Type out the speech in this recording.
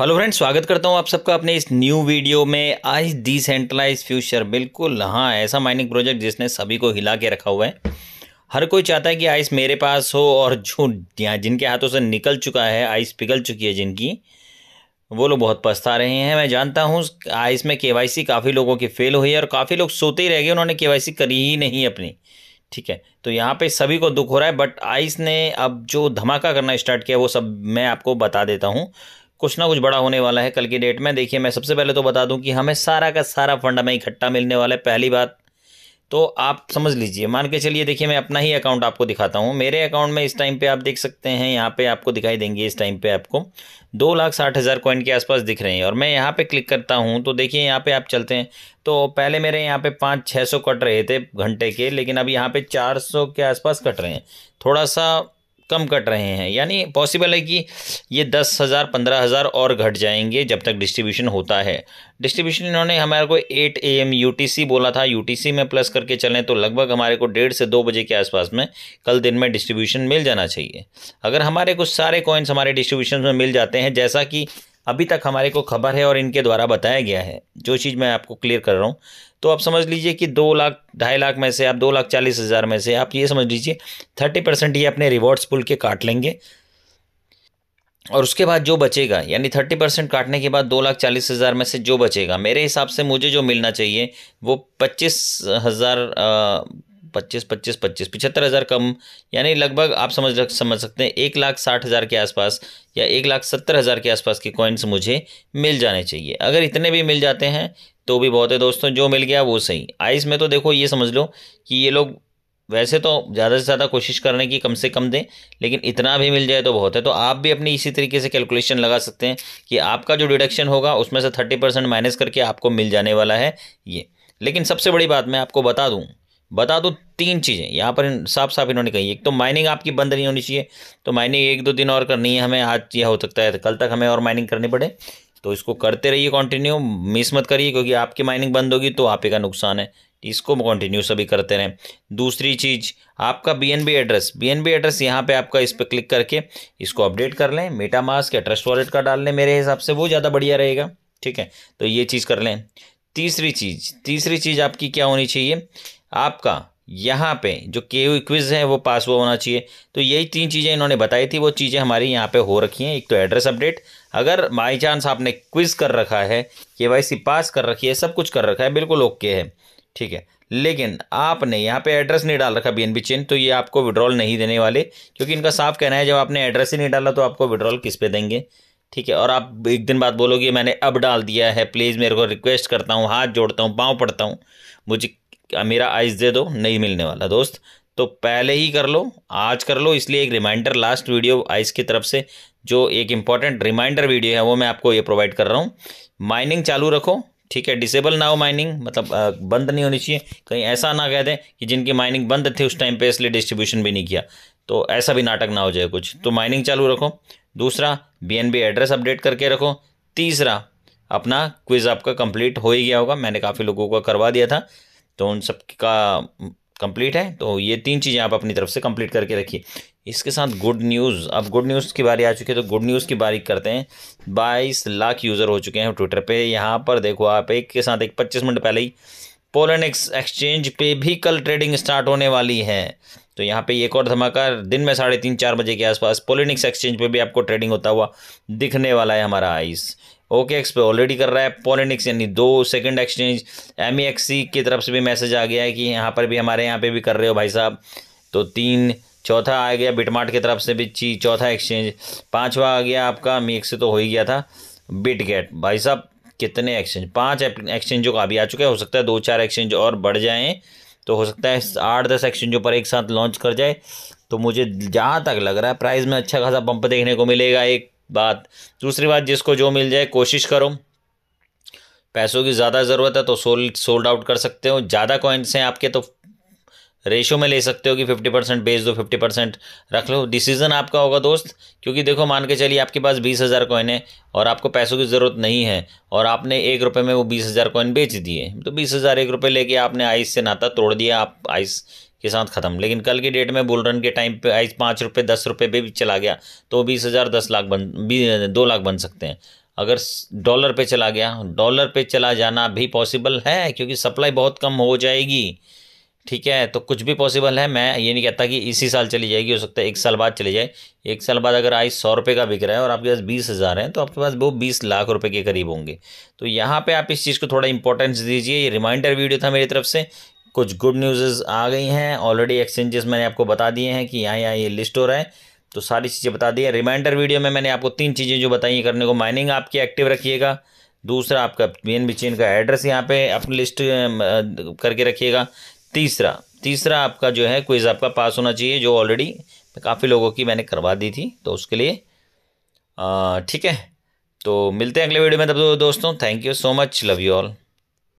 hello friend स्वागत करता हूं आप सबका अपने इस न्यू वीडियो में आज डिसेंट्रलाइज फ्यूचर बिल्कुल हाँ ऐसा माइनिंग प्रोजेक्ट जिसने सभी को हिला के रखा हुआ है हर कोई चाहता है कि आइस मेरे पास हो और जो जिनके हाथों से निकल चुका है आइस पिघल चुकी है जिनकी वो लोग बहुत पछता रहे हैं मैं जानता हूँ आइस में के काफ़ी लोगों की फेल हुई है और काफ़ी लोग सोते ही रह गए उन्होंने के करी ही नहीं अपनी ठीक है तो यहाँ पे सभी को दुख हो रहा है बट आइस ने अब जो धमाका करना स्टार्ट किया वो सब मैं आपको बता देता हूँ कुछ ना कुछ बड़ा होने वाला है कल की डेट में देखिए मैं सबसे पहले तो बता दूं कि हमें सारा का सारा फंड हमें इकट्ठा मिलने वाला है पहली बात तो आप समझ लीजिए मान के चलिए देखिए मैं अपना ही अकाउंट आपको दिखाता हूँ मेरे अकाउंट में इस टाइम पे आप देख सकते हैं यहाँ पे आपको दिखाई देंगे इस टाइम पे आपको दो लाख साठ हज़ार कॉइन के आसपास दिख रहे हैं और मैं यहाँ पे क्लिक करता हूँ तो देखिए यहाँ पे आप चलते हैं तो पहले मेरे यहाँ पे पाँच छः सौ कट रहे थे घंटे के लेकिन अब यहाँ पर चार सौ के आसपास कट रहे हैं थोड़ा सा कम कट रहे हैं यानी पॉसिबल है कि ये दस हज़ार पंद्रह हज़ार और घट जाएंगे जब तक डिस्ट्रीब्यूशन होता है डिस्ट्रीब्यूशन इन्होंने हमारे को eight A M U T C बोला था यू टी सी में प्लस करके चलें तो लगभग हमारे को डेढ़ से दो बजे के आसपास में कल दिन में डिस्ट्रीब्यूशन मिल जाना चाहिए अगर हमारे कुछ सारे कॉइन्स हमारे डिस्ट्रीब्यूशन में मिल जाते हैं जैसा कि अभी तक हमारे को खबर है और इनके द्वारा बताया गया है जो चीज़ मैं आपको क्लियर कर रहा हूँ तो आप समझ लीजिए कि दो लाख ढाई लाख में से आप दो लाख चालीस हज़ार में से आप ये समझ लीजिए थर्टी परसेंट ये अपने रिवॉर्ड्स पुल के काट लेंगे और उसके बाद जो बचेगा यानी थर्टी परसेंट काटने के बाद दो लाख चालीस हज़ार में से जो बचेगा मेरे हिसाब से मुझे जो मिलना चाहिए वो पच्चीस हज़ार पच्चीस पच्चीस पच्चीस पिछहत्तर हज़ार कम यानी लगभग आप समझ समझ सकते हैं एक लाख साठ हज़ार के आसपास या एक लाख सत्तर हज़ार के आसपास के कॉइन्स मुझे मिल जाने चाहिए अगर इतने भी मिल जाते हैं तो भी बहुत है दोस्तों जो मिल गया वो सही आइस में तो देखो ये समझ लो कि ये लोग वैसे तो ज़्यादा से ज़्यादा कोशिश करने की कम से कम दें लेकिन इतना भी मिल जाए तो बहुत है तो आप भी अपनी इसी तरीके से कैलकुलेशन लगा सकते हैं कि आपका जो डिडक्शन होगा उसमें से थर्टी परसेंट माइनस करके आपको मिल जाने वाला है ये लेकिन सबसे बड़ी बात मैं आपको बता दूँ बता दूँ तीन चीज़ें यहाँ पर साफ साफ इन्होंने कही एक तो माइनिंग आपकी बंद नहीं होनी चाहिए तो माइनिंग एक दो दिन और करनी है हमें आज यह हो सकता है तो कल तक हमें और माइनिंग करनी पड़े तो इसको करते रहिए कंटिन्यू मिस मत करिए क्योंकि आपकी माइनिंग बंद होगी तो आप ही का नुकसान है इसको कंटिन्यू सभी करते रहें दूसरी चीज़ आपका B N B address B N B address यहाँ पे आपका इस पर क्लिक करके इसको अपडेट कर लें मेटा मास्क या ट्रस्ट वॉलेट का डाल लें मेरे हिसाब से वो ज़्यादा बढ़िया रहेगा ठीक है तो ये चीज़ कर लें तीसरी चीज़ तीसरी चीज़ आपकी क्या होनी चाहिए आपका यहाँ पे जो के क्विज़ है वो पास हुआ होना चाहिए तो यही तीन चीज़ें इन्होंने बताई थी वो चीज़ें हमारी यहाँ पे हो रखी हैं एक तो एड्रेस अपडेट अगर बाई चांस आपने क्विज़ कर रखा है के वाई सी पास कर रखी है सब कुछ कर रखा है बिल्कुल ओके है ठीक है लेकिन आपने यहाँ पे एड्रेस नहीं डाल रखा बी एन तो ये आपको विड्रॉल नहीं देने वाले क्योंकि इनका साफ कहना है जब आपने एड्रेस ही नहीं डाला तो आपको विड्रॉल किस पे देंगे ठीक है और आप एक दिन बाद बोलोगे मैंने अब डाल दिया है प्लीज़ मेरे को रिक्वेस्ट करता हूँ हाथ जोड़ता हूँ पाँव पड़ता हूँ मुझे मेरा आइस दे दो नहीं मिलने वाला दोस्त तो पहले ही कर लो आज कर लो इसलिए एक रिमाइंडर लास्ट वीडियो आइस की तरफ से जो एक इंपॉर्टेंट रिमाइंडर वीडियो है वो मैं आपको ये प्रोवाइड कर रहा हूँ माइनिंग चालू रखो ठीक है डिसेबल ना हो माइनिंग मतलब बंद नहीं होनी चाहिए कहीं ऐसा ना कह दें कि जिनकी माइनिंग बंद थी उस टाइम पे इसलिए डिस्ट्रीब्यूशन भी नहीं किया तो ऐसा भी नाटक ना हो जाए कुछ तो माइनिंग चालू रखो दूसरा बी एड्रेस अपडेट करके रखो तीसरा अपना क्विज़ आपका कंप्लीट हो ही गया होगा मैंने काफ़ी लोगों को करवा दिया था तो उन सब का कंप्लीट है तो ये तीन चीज़ें आप अपनी तरफ से कंप्लीट करके रखिए इसके साथ गुड न्यूज़ अब गुड न्यूज़ की बारी आ चुकी है तो गुड न्यूज़ की बारी करते हैं बाईस लाख यूज़र हो चुके हैं ट्विटर पे यहाँ पर देखो आप एक के साथ एक पच्चीस मिनट पहले ही पोलन एक्सचेंज पे भी कल ट्रेडिंग स्टार्ट होने वाली है तो यहाँ पे एक और धमाका दिन में साढ़े तीन चार बजे के आसपास पोलिनिक्स एक्सचेंज पे भी आपको ट्रेडिंग होता हुआ दिखने वाला है हमारा आइस ओके एक्स पे ऑलरेडी कर रहा है पोलिनिक्स यानी दो सेकंड एक्सचेंज एम की तरफ से भी मैसेज आ गया है कि यहाँ पर भी हमारे यहाँ पे भी कर रहे हो भाई साहब तो तीन चौथा आ गया बिटमार्ट की तरफ से भी ची चौथा एक्सचेंज पाँचवा आ गया आपका मी से e तो हो ही गया था बिटगेट भाई साहब कितने एक्सचेंज पाँच एक्सचेंजों का अभी आ चुका है हो सकता है दो चार एक्सचेंज और बढ़ जाएँ तो हो सकता है आठ दस एक्शन जो पर एक साथ लॉन्च कर जाए तो मुझे जहाँ तक लग रहा है प्राइस में अच्छा खासा पंप देखने को मिलेगा एक बात दूसरी बात जिसको जो मिल जाए कोशिश करो पैसों की ज़्यादा ज़रूरत है तो सोल्ड सोल्ड आउट कर सकते हो ज़्यादा कॉइन्स हैं आपके तो रेशो में ले सकते हो कि फिफ्टी परसेंट बेच दो फिफ्टी परसेंट रख लो डिसीज़न आपका होगा दोस्त क्योंकि देखो मान के चलिए आपके पास बीस हज़ार कॉइन है और आपको पैसों की ज़रूरत नहीं है और आपने एक रुपये में वो बीस हज़ार कॉइन बेच दिए तो बीस हज़ार एक रुपये लेके आपने आइस से नाता तोड़ दिया आप आइस के साथ ख़त्म लेकिन कल की डेट में बुल रन के टाइम पे आइस पाँच रुपये दस रुपये पे भी चला गया तो बीस हज़ार दस लाख बन दो लाख बन सकते हैं अगर डॉलर पे चला गया डॉलर पे चला जाना भी पॉसिबल है क्योंकि सप्लाई बहुत कम हो जाएगी ठीक है तो कुछ भी पॉसिबल है मैं ये नहीं कहता कि इसी साल चली जाएगी हो सकता है एक साल बाद चली जाए एक साल बाद अगर आई सौ रुपये का बिक रहा है और आपके पास बीस हज़ार है तो आपके पास वो बीस लाख रुपए के करीब होंगे तो यहाँ पे आप इस चीज़ को थोड़ा इंपॉर्टेंस दीजिए ये रिमाइंडर वीडियो था मेरी तरफ से कुछ गुड न्यूज़ आ गई हैं ऑलरेडी एक्सचेंजेस मैंने आपको बता दिए हैं कि यहाँ यहाँ ये लिस्ट हो रहा है तो सारी चीज़ें बता दी है रिमाइंडर वीडियो में मैंने आपको तीन चीज़ें जो बताई करने को माइनिंग आपकी एक्टिव रखिएगा दूसरा आपका बी एन बी चेन का एड्रेस यहाँ पे अपनी लिस्ट करके रखिएगा तीसरा तीसरा आपका जो है क्विज़ आपका पास होना चाहिए जो ऑलरेडी काफ़ी लोगों की मैंने करवा दी थी तो उसके लिए ठीक है तो मिलते हैं अगले वीडियो में तब तो दोस्तों thank you so much love you all